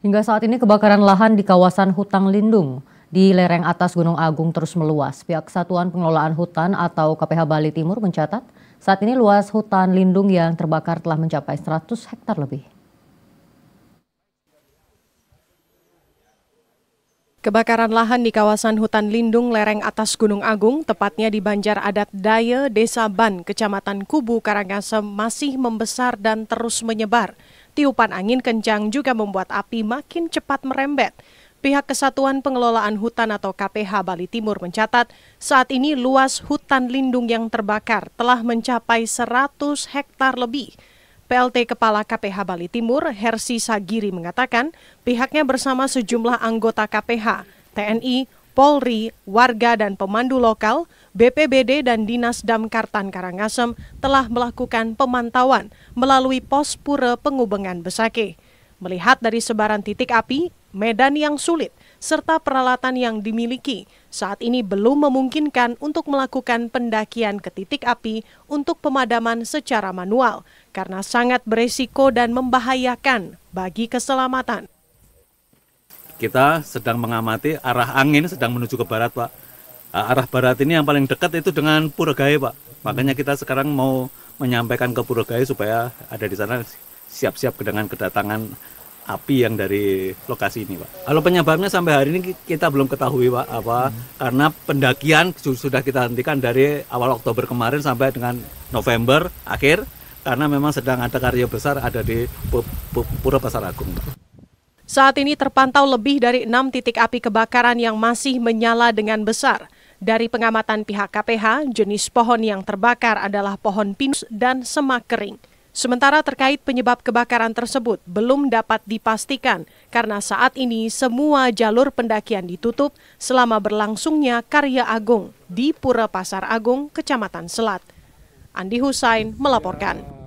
Hingga saat ini kebakaran lahan di kawasan Hutang Lindung di lereng atas Gunung Agung terus meluas. Pihak Satuan Pengelolaan Hutan atau KPH Bali Timur mencatat saat ini luas hutan lindung yang terbakar telah mencapai 100 hektar lebih. Kebakaran lahan di kawasan hutan lindung lereng atas Gunung Agung, tepatnya di Banjar Adat Daye, Desa Ban, Kecamatan Kubu, Karangasem, masih membesar dan terus menyebar. Tiupan angin kencang juga membuat api makin cepat merembet. Pihak Kesatuan Pengelolaan Hutan atau KPH Bali Timur mencatat, saat ini luas hutan lindung yang terbakar telah mencapai 100 hektar lebih. PLT Kepala KPH Bali Timur, Hersi Sagiri mengatakan, pihaknya bersama sejumlah anggota KPH, TNI, Polri, warga dan pemandu lokal, BPBD dan Dinas damkar Tan Karangasem telah melakukan pemantauan melalui pos pura pengubengan Besake. Melihat dari sebaran titik api, medan yang sulit, serta peralatan yang dimiliki, saat ini belum memungkinkan untuk melakukan pendakian ke titik api untuk pemadaman secara manual karena sangat beresiko dan membahayakan bagi keselamatan kita sedang mengamati arah angin sedang menuju ke barat pak ah, arah barat ini yang paling dekat itu dengan Purgai pak makanya kita sekarang mau menyampaikan ke Purgai supaya ada di sana siap-siap dengan kedatangan api yang dari lokasi ini pak kalau penyebabnya sampai hari ini kita belum ketahui pak apa hmm. karena pendakian sudah kita hentikan dari awal Oktober kemarin sampai dengan November akhir karena memang sedang ada karya besar ada di Pura Pasar Agung. Saat ini terpantau lebih dari enam titik api kebakaran yang masih menyala dengan besar. Dari pengamatan pihak KPH, jenis pohon yang terbakar adalah pohon pinus dan semak kering. Sementara terkait penyebab kebakaran tersebut belum dapat dipastikan karena saat ini semua jalur pendakian ditutup selama berlangsungnya Karya Agung di Pura Pasar Agung, Kecamatan Selat. Andi Husain melaporkan.